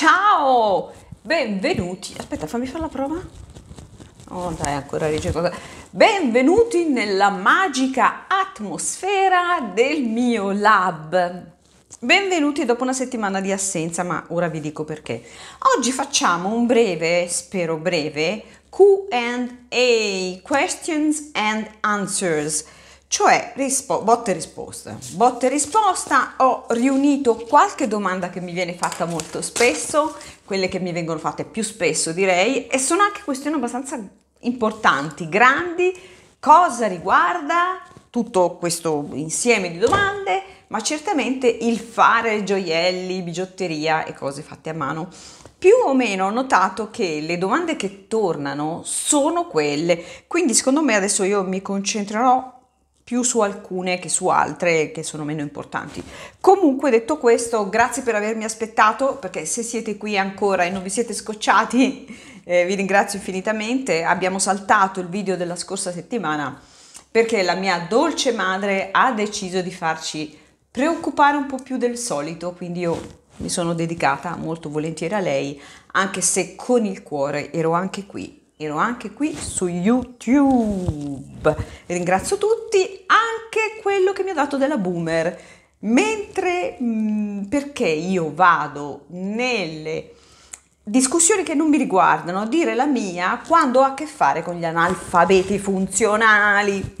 Ciao, benvenuti. Aspetta, fammi fare la prova. Oh, dai, ancora dice cosa. Benvenuti nella magica atmosfera del mio lab. Benvenuti dopo una settimana di assenza, ma ora vi dico perché. Oggi facciamo un breve, spero breve, QA, questions and answers cioè rispo- botte e risposte. Botte e risposta, ho riunito qualche domanda che mi viene fatta molto spesso, quelle che mi vengono fatte più spesso direi, e sono anche questioni abbastanza importanti, grandi, cosa riguarda tutto questo insieme di domande, ma certamente il fare gioielli, bigiotteria e cose fatte a mano. Più o meno ho notato che le domande che tornano sono quelle, quindi secondo me adesso io mi concentrerò più su alcune che su altre che sono meno importanti. Comunque detto questo, grazie per avermi aspettato, perché se siete qui ancora e non vi siete scocciati, eh, vi ringrazio infinitamente. Abbiamo saltato il video della scorsa settimana perché la mia dolce madre ha deciso di farci preoccupare un po' più del solito, quindi io mi sono dedicata molto volentieri a lei, anche se con il cuore ero anche qui ero anche qui su YouTube. Ringrazio tutti anche quello che mi ha dato della boomer. Mentre mh, mm, perché io vado nelle discussioni che non mi riguardano, dire la mia quando ha a che fare con gli analfabeti funzionali.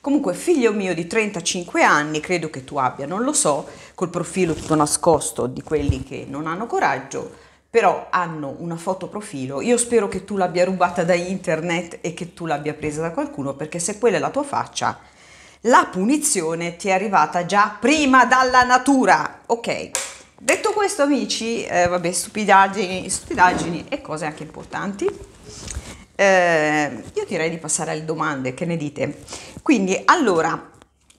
Comunque, figlio mio di 35 anni, credo che tu abbia, non lo so, col profilo tutto nascosto di quelli che non hanno coraggio, però hanno una foto profilo. Io spero che tu l'abbia rubata da internet e che tu l'abbia presa da qualcuno, perché se quella è la tua faccia, la punizione ti è arrivata già prima dalla natura. Ok, detto questo amici, eh, vabbè, stupidaggini, stupidaggini e cose anche importanti, eh, io direi di passare alle domande, che ne dite? Quindi, allora,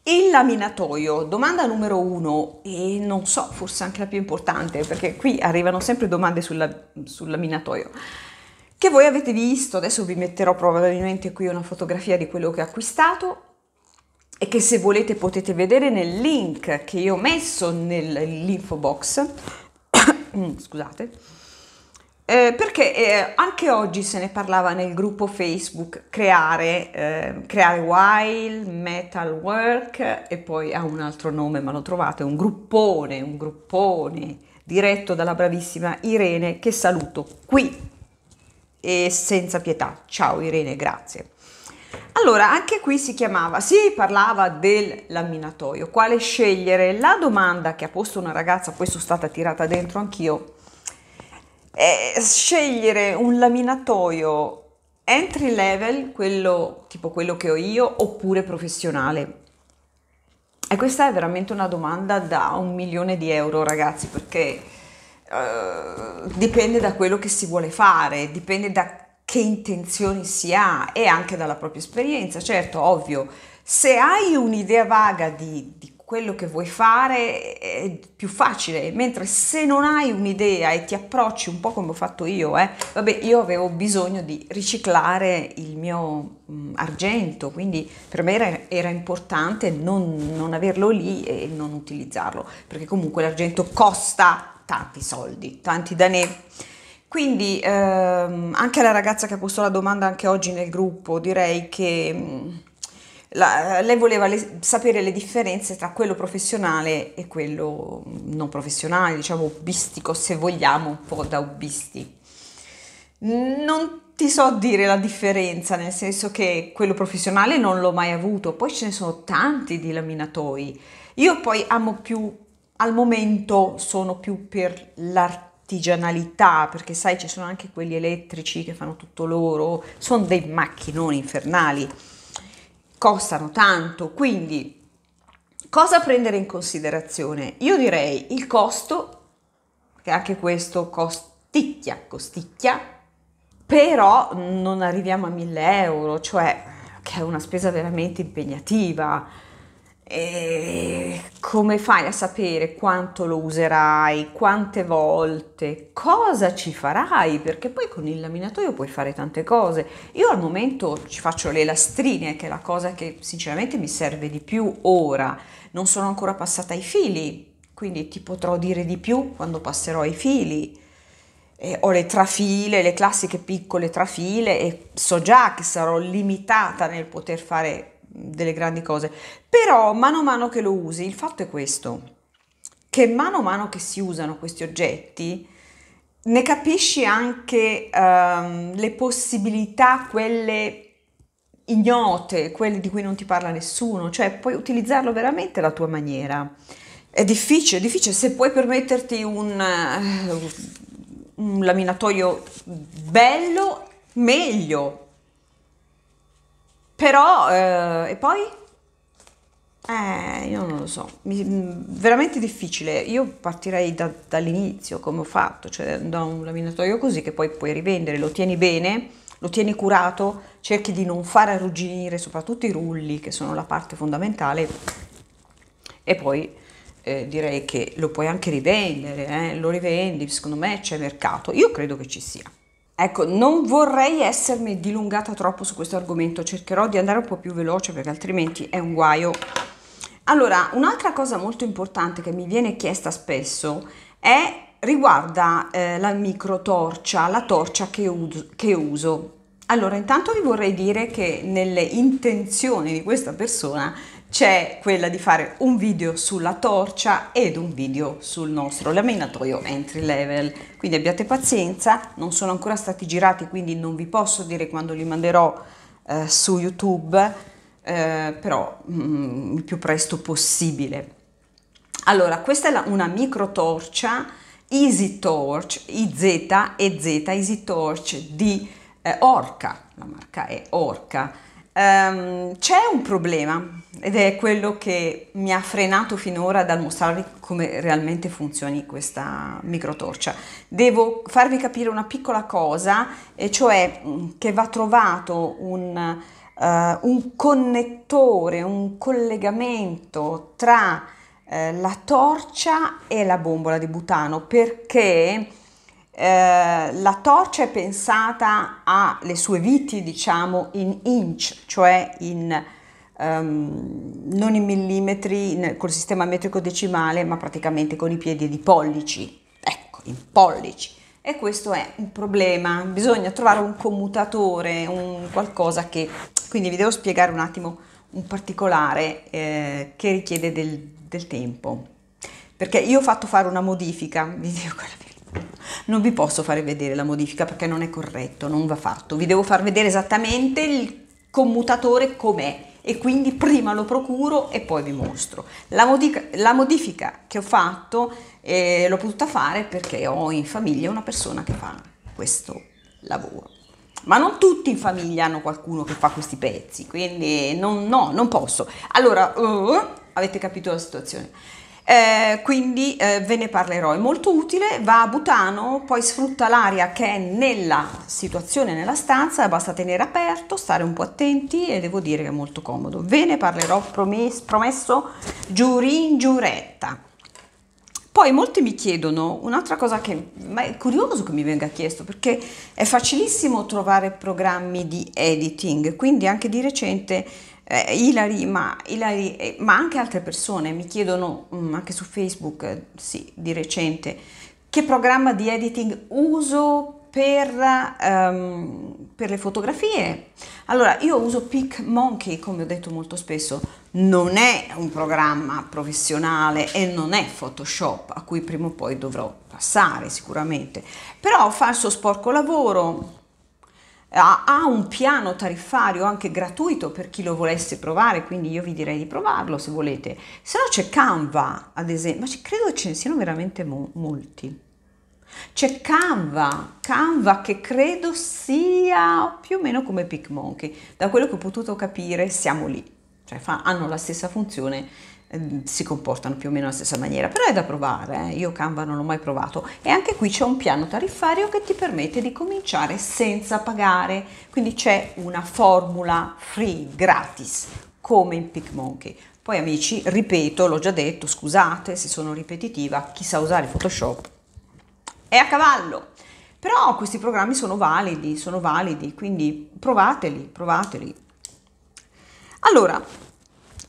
il laminatoio, domanda numero uno, e non so, forse anche la più importante, perché qui arrivano sempre domande sulla, sul laminatoio. Che voi avete visto, adesso vi metterò probabilmente qui una fotografia di quello che ho acquistato, e che se volete potete vedere nel link che io ho messo nell'info box, mm, scusate, eh, perché eh, anche oggi se ne parlava nel gruppo Facebook Creare, eh, Creare Wild, Metal Work e poi ha un altro nome ma lo trovate, un gruppone, un gruppone diretto dalla bravissima Irene che saluto qui e senza pietà. Ciao Irene, grazie. Allora, anche qui si chiamava, si parlava del laminatoio, quale scegliere. La domanda che ha posto una ragazza, poi sono stata tirata dentro anch'io, è scegliere un laminatoio entry level, quello tipo quello che ho io, oppure professionale. E questa è veramente una domanda da un milione di euro, ragazzi, perché eh, dipende da quello che si vuole fare, dipende da che intenzioni si ha e anche dalla propria esperienza. Certo, ovvio, se hai un'idea vaga di, di quello che vuoi fare è più facile, mentre se non hai un'idea e ti approcci un po' come ho fatto io, eh, vabbè, io avevo bisogno di riciclare il mio mh, argento, quindi per me era, era importante non, non averlo lì e non utilizzarlo, perché comunque l'argento costa tanti soldi, tanti danè. Quindi ehm, anche alla ragazza che ha posto la domanda anche oggi nel gruppo direi che mm, la, lei voleva le, sapere le differenze tra quello professionale e quello mm, non professionale, diciamo hobbistico se vogliamo, un po' da hobbisti. Non ti so dire la differenza, nel senso che quello professionale non l'ho mai avuto, poi ce ne sono tanti di laminatoi. Io poi amo più, al momento sono più per l'artista artigianalità, perché sai ci sono anche quelli elettrici che fanno tutto loro, sono dei macchinoni infernali, costano tanto, quindi cosa prendere in considerazione? Io direi il costo, che anche questo costicchia, costicchia, però non arriviamo a 1000 euro, cioè che è una spesa veramente impegnativa e come fai a sapere quanto lo userai, quante volte, cosa ci farai? Perché poi con il laminatoio puoi fare tante cose. Io al momento ci faccio le lastrine, che è la cosa che sinceramente mi serve di più ora. Non sono ancora passata ai fili, quindi ti potrò dire di più quando passerò ai fili. Eh, ho le trafile, le classiche piccole trafile e so già che sarò limitata nel poter fare delle grandi cose, però mano a mano che lo usi, il fatto è questo, che mano a mano che si usano questi oggetti, ne capisci anche um, le possibilità, quelle ignote, quelle di cui non ti parla nessuno, cioè puoi utilizzarlo veramente alla tua maniera. È difficile, è difficile se puoi permetterti un, eh, un laminatoio bello, meglio, però, eh, e poi? Eh, io non lo so, Mi, mm, veramente difficile. Io partirei da, dall'inizio, come ho fatto, cioè da un laminatoio così che poi puoi rivendere, lo tieni bene, lo tieni curato, cerchi di non far arrugginire soprattutto i rulli, che sono la parte fondamentale, e poi eh, direi che lo puoi anche rivendere, eh? lo rivendi, secondo me c'è mercato, io credo che ci sia. Ecco, non vorrei essermi dilungata troppo su questo argomento, cercherò di andare un po' più veloce perché altrimenti è un guaio. Allora, un'altra cosa molto importante che mi viene chiesta spesso è riguarda eh, la microtorcia, la torcia che, uso, che uso. Allora, intanto vi vorrei dire che nelle intenzioni di questa persona c'è quella di fare un video sulla torcia ed un video sul nostro laminatoio entry level quindi abbiate pazienza non sono ancora stati girati quindi non vi posso dire quando li manderò eh, su youtube eh, però mh, mm, il più presto possibile allora questa è la, una micro torcia easy torch iz e z easy torch di eh, orca la marca è orca Um, c'è un problema ed è quello che mi ha frenato finora dal mostrarvi come realmente funzioni questa microtorcia. Devo farvi capire una piccola cosa, e cioè mm, che va trovato un, uh, un connettore, un collegamento tra uh, la torcia e la bombola di butano perché eh, la torcia è pensata alle sue viti, diciamo, in inch, cioè in, um, non in millimetri in, col sistema metrico decimale, ma praticamente con i piedi di pollici, ecco, in pollici. E questo è un problema, bisogna trovare un commutatore, un qualcosa che... Quindi vi devo spiegare un attimo un particolare eh, che richiede del, del, tempo. Perché io ho fatto fare una modifica, vi dico la non vi posso fare vedere la modifica perché non è corretto, non va fatto. Vi devo far vedere esattamente il commutatore com'è e quindi prima lo procuro e poi vi mostro. La, modica, la modifica che ho fatto eh, l'ho potuta fare perché ho in famiglia una persona che fa questo lavoro. Ma non tutti in famiglia hanno qualcuno che fa questi pezzi, quindi non, no, non posso. Allora, uh, avete capito la situazione eh, quindi eh, ve ne parlerò. È molto utile, va a butano, poi sfrutta l'aria che è nella situazione, nella stanza, basta tenere aperto, stare un po' attenti e devo dire che è molto comodo. Ve ne parlerò, promesso, promesso giurin giuretta. Poi molti mi chiedono un'altra cosa che ma è curioso che mi venga chiesto perché è facilissimo trovare programmi di editing, quindi anche di recente eh, Ilari, ma, Ilari eh, ma, anche altre persone mi chiedono, mh, mm, anche su Facebook, eh, sì, di recente, che programma di editing uso per, um, per, le fotografie. Allora, io uso Pic Monkey, come ho detto molto spesso, non è un programma professionale e non è Photoshop, a cui prima o poi dovrò passare sicuramente, però fa il suo sporco lavoro, eh, ha un piano tariffario anche gratuito per chi lo volesse provare, quindi io vi direi di provarlo se volete. Se no c'è Canva, ad esempio, ma credo ce ne siano veramente mo- molti. C'è Canva, Canva che credo sia più o meno come PicMonkey, da quello che ho potuto capire siamo lì, cioè fa, hanno la stessa funzione Ehm, si comportano più o meno alla stessa maniera, però è da provare, eh? io Canva non l'ho mai provato e anche qui c'è un piano tariffario che ti permette di cominciare senza pagare, quindi c'è una formula free, gratis, come in PicMonkey. Poi amici, ripeto, l'ho già detto, scusate se sono ripetitiva, chi sa usare Photoshop è a cavallo. Però questi programmi sono validi, sono validi, quindi provateli, provateli. Allora,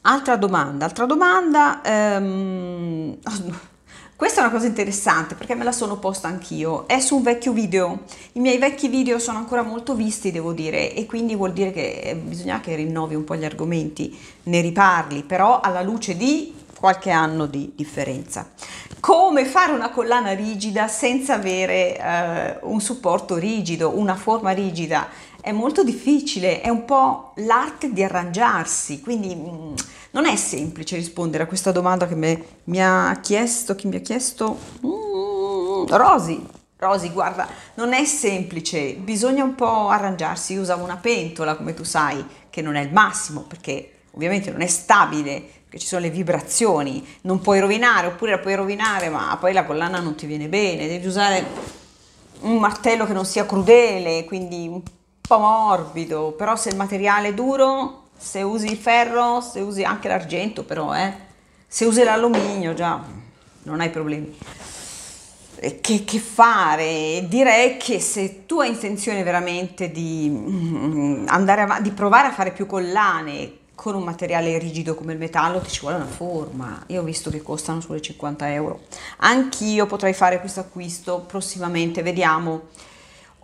Altra domanda, altra domanda, ehm, questa è una cosa interessante perché me la sono posta anch'io, è su un vecchio video, i miei vecchi video sono ancora molto visti devo dire e quindi vuol dire che eh, bisogna che rinnovi un po' gli argomenti, ne riparli però alla luce di qualche anno di differenza. Come fare una collana rigida senza avere eh, un supporto rigido, una forma rigida? è molto difficile, è un po' l'arte di arrangiarsi, quindi mh, mm, non è semplice rispondere a questa domanda che me, mi ha chiesto, chi mi ha chiesto? Mm, Rosy, Rosy, guarda, non è semplice, bisogna un po' arrangiarsi, io usavo una pentola, come tu sai, che non è il massimo, perché ovviamente non è stabile, perché ci sono le vibrazioni, non puoi rovinare, oppure la puoi rovinare, ma poi la collana non ti viene bene, devi usare un martello che non sia crudele, quindi po' morbido, però se il materiale è duro, se usi il ferro, se usi anche l'argento però, eh, se usi l'alluminio già non hai problemi. Che, che, fare? Direi che se tu hai intenzione veramente di, mm, andare av- di provare a fare più collane con un materiale rigido come il metallo ti ci vuole una forma. Io ho visto che costano sulle 50 euro. Anch'io potrei fare questo acquisto prossimamente, vediamo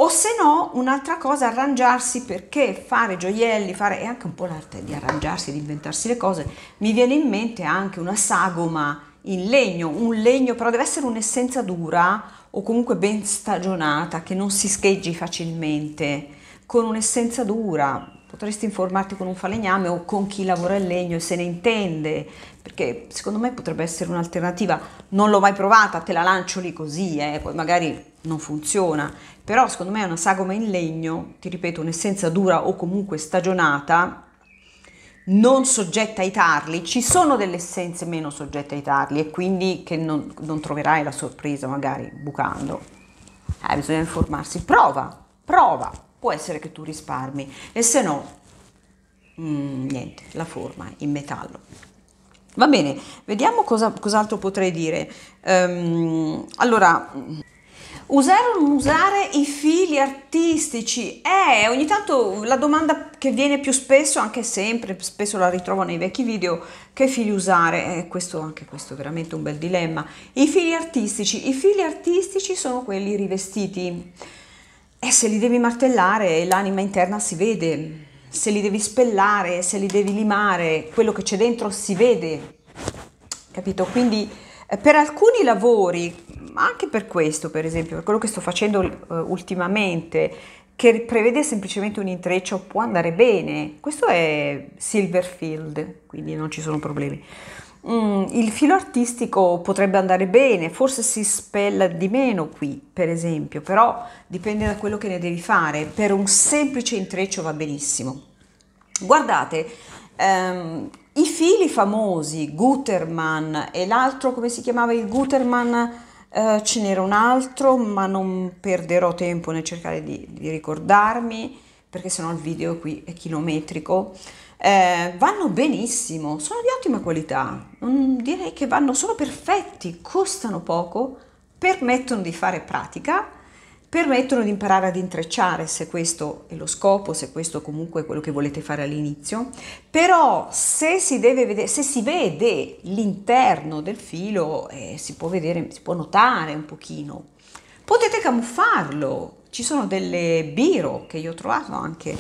o se no un'altra cosa arrangiarsi perché fare gioielli, fare è anche un po' l'arte di arrangiarsi, di inventarsi le cose. Mi viene in mente anche una sagoma in legno, un legno però deve essere un'essenza dura o comunque ben stagionata, che non si scheggi facilmente, con un'essenza dura, potresti informarti con un falegname o con chi lavora il legno e se ne intende, perché secondo me potrebbe essere un'alternativa. Non l'ho mai provata, te la lancio lì così, eh, poi magari non funziona, però secondo me è una sagoma in legno, ti ripeto, un'essenza dura o comunque stagionata, non soggetta ai tarli, ci sono delle essenze meno soggette ai tarli e quindi che non, non troverai la sorpresa magari bucando. Eh, bisogna informarsi, prova, prova può essere che tu risparmi e se no mh, mm, niente, la forma in metallo. Va bene, vediamo cosa, cos'altro potrei dire. Um, allora, usare o non usare i fili artistici? Eh, ogni tanto la domanda che viene più spesso, anche sempre, spesso la ritrovo nei vecchi video, che fili usare? Eh, questo, anche questo è veramente un bel dilemma. I fili artistici, i fili artistici sono quelli rivestiti e eh, se li devi martellare, l'anima interna si vede. Se li devi spellare, se li devi limare, quello che c'è dentro si vede. Capito? Quindi eh, per alcuni lavori, anche per questo, per esempio, per quello che sto facendo uh, ultimamente, che prevede semplicemente un intreccio, può andare bene. Questo è Silverfield, quindi non ci sono problemi. Mm, il filo artistico potrebbe andare bene, forse si spella di meno qui, per esempio, però dipende da quello che ne devi fare. Per un semplice intreccio va benissimo. Guardate, ehm, i fili famosi, Gutermann e l'altro, come si chiamava il Gutermann? Eh, ce n'era un altro, ma non perderò tempo nel cercare di, di ricordarmi, perché sennò il video qui è chilometrico eh, vanno benissimo, sono di ottima qualità, direi che vanno, sono perfetti, costano poco, permettono di fare pratica, permettono di imparare ad intrecciare se questo è lo scopo, se questo comunque è quello che volete fare all'inizio, però se si, vedere, se si vede l'interno del filo eh, si, può vedere, si può notare un pochino, potete camuffarlo, ci sono delle biro che io ho trovato anche eh,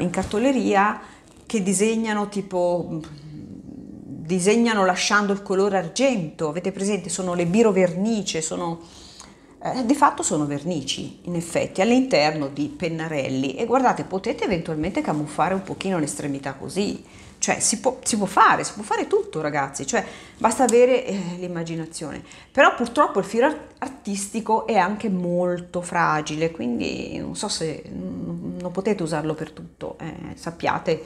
in cartoleria che disegnano tipo disegnano lasciando il colore argento, avete presente? Sono le birovernice, sono, eh, di fatto sono vernici in effetti all'interno di pennarelli e guardate potete eventualmente camuffare un pochino l'estremità così, cioè si può, si può, fare, si può fare tutto ragazzi, cioè basta avere eh, l'immaginazione, però purtroppo il filo artistico è anche molto fragile, quindi non so se non potete usarlo per tutto, eh, sappiate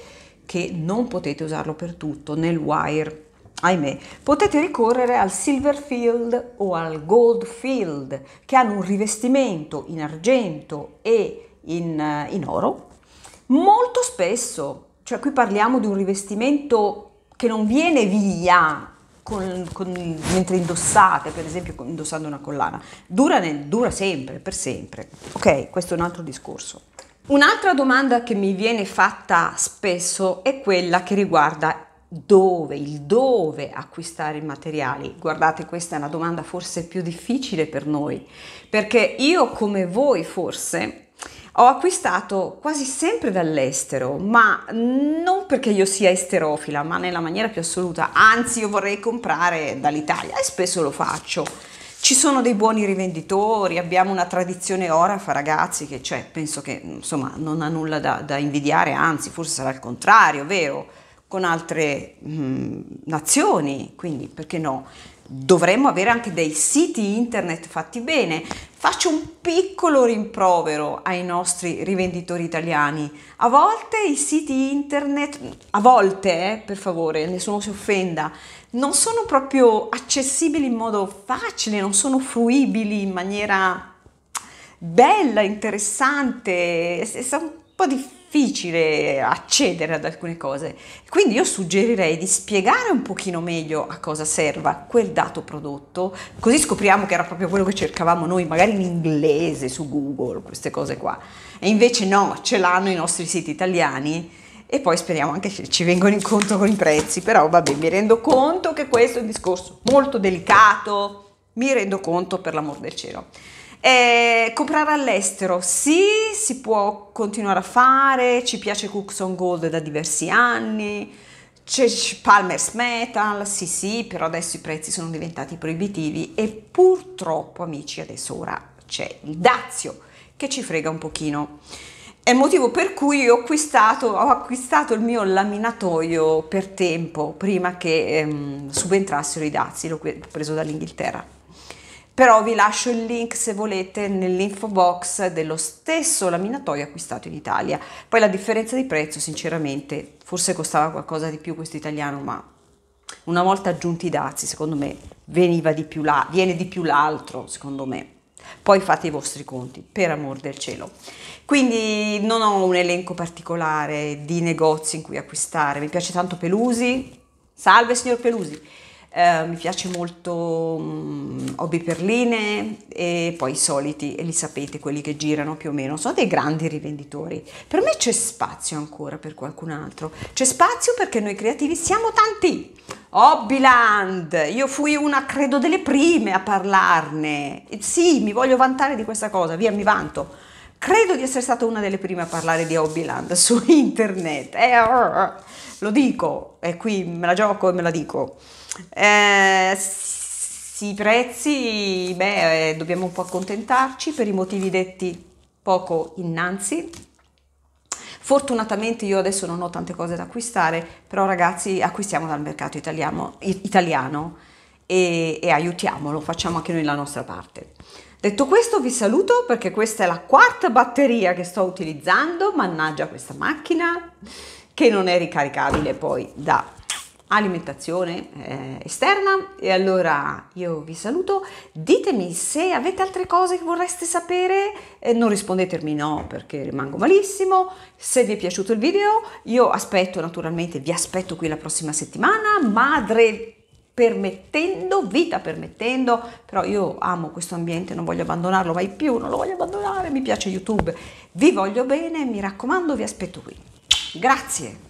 che non potete usarlo per tutto nel wire ahimè, potete ricorrere al silver field o al gold field che hanno un rivestimento in argento e in, eh, in, oro molto spesso, cioè qui parliamo di un rivestimento che non viene via con, con, mentre indossate, per esempio indossando una collana, dura, nel, dura sempre, per sempre, ok? Questo è un altro discorso. Un'altra domanda che mi viene fatta spesso è quella che riguarda dove, il dove acquistare i materiali. Guardate, questa è una domanda forse più difficile per noi, perché io come voi forse ho acquistato quasi sempre dall'estero, ma non perché io sia esterofila, ma nella maniera più assoluta, anzi io vorrei comprare dall'Italia e spesso lo faccio. Ci sono dei buoni rivenditori, abbiamo una tradizione orafa ragazzi che cioè, penso che insomma, non ha nulla da, da invidiare, anzi forse sarà il contrario, vero? Con altre mh, nazioni, quindi perché no? dovremmo avere anche dei siti internet fatti bene. Faccio un piccolo rimprovero ai nostri rivenditori italiani. A volte i siti internet, a volte, eh, per favore, nessuno si offenda, non sono proprio accessibili in modo facile, non sono fruibili in maniera bella, interessante, è, un po' difficile accedere ad alcune cose. Quindi io suggerirei di spiegare un pochino meglio a cosa serva quel dato prodotto, così scopriamo che era proprio quello che cercavamo noi, magari in inglese su Google, queste cose qua. E invece no, ce l'hanno i nostri siti italiani e poi speriamo anche che ci vengano incontro con i prezzi, però vabbè mi rendo conto che questo è un discorso molto delicato, mi rendo conto per l'amor del cielo. Eh, comprare all'estero sì, si può continuare a fare, ci piace Cooks on Gold da diversi anni, c'è Palmer's Metal, sì sì, però adesso i prezzi sono diventati proibitivi e purtroppo amici adesso ora c'è il dazio che ci frega un pochino. È il motivo per cui ho acquistato, ho acquistato, il mio laminatoio per tempo, prima che ehm, subentrassero i dazi, l'ho preso dall'Inghilterra. Però vi lascio il link se volete nell'info box dello stesso laminatoio acquistato in Italia. Poi la differenza di prezzo, sinceramente, forse costava qualcosa di più questo italiano, ma una volta aggiunti i dazi, secondo me veniva di più là, viene di più l'altro, secondo me poi fate i vostri conti, per amor del cielo. Quindi non ho un elenco particolare di negozi in cui acquistare, mi piace tanto Pelusi, salve signor Pelusi, eh, mi piace molto um, mm, Obi Perline e poi i soliti, e li sapete quelli che girano più o meno, sono dei grandi rivenditori. Per me c'è spazio ancora per qualcun altro, c'è spazio perché noi creativi siamo tanti. Hobbyland, io fui una credo delle prime a parlarne, sì mi voglio vantare di questa cosa, via mi vanto Credo di essere stata una delle prime a parlare di Hobbyland su internet. Eh, oh, oh, oh. lo dico, e qui me la gioco e me la dico. Eh, I prezzi, beh, eh, dobbiamo un po' accontentarci per i motivi detti poco innanzi. Fortunatamente io adesso non ho tante cose da acquistare, però ragazzi acquistiamo dal mercato italiano, italiano e, e aiutiamolo, facciamo anche noi la nostra parte. Detto questo vi saluto perché questa è la quarta batteria che sto utilizzando, mannaggia questa macchina che non è ricaricabile poi da alimentazione eh, esterna e allora io vi saluto ditemi se avete altre cose che vorreste sapere eh, non rispondetemi no perché rimango malissimo se vi è piaciuto il video io aspetto naturalmente vi aspetto qui la prossima settimana madre permettendo, vita permettendo, però io amo questo ambiente, non voglio abbandonarlo mai più, non lo voglio abbandonare, mi piace YouTube, vi voglio bene, mi raccomando, vi aspetto qui. Grazie.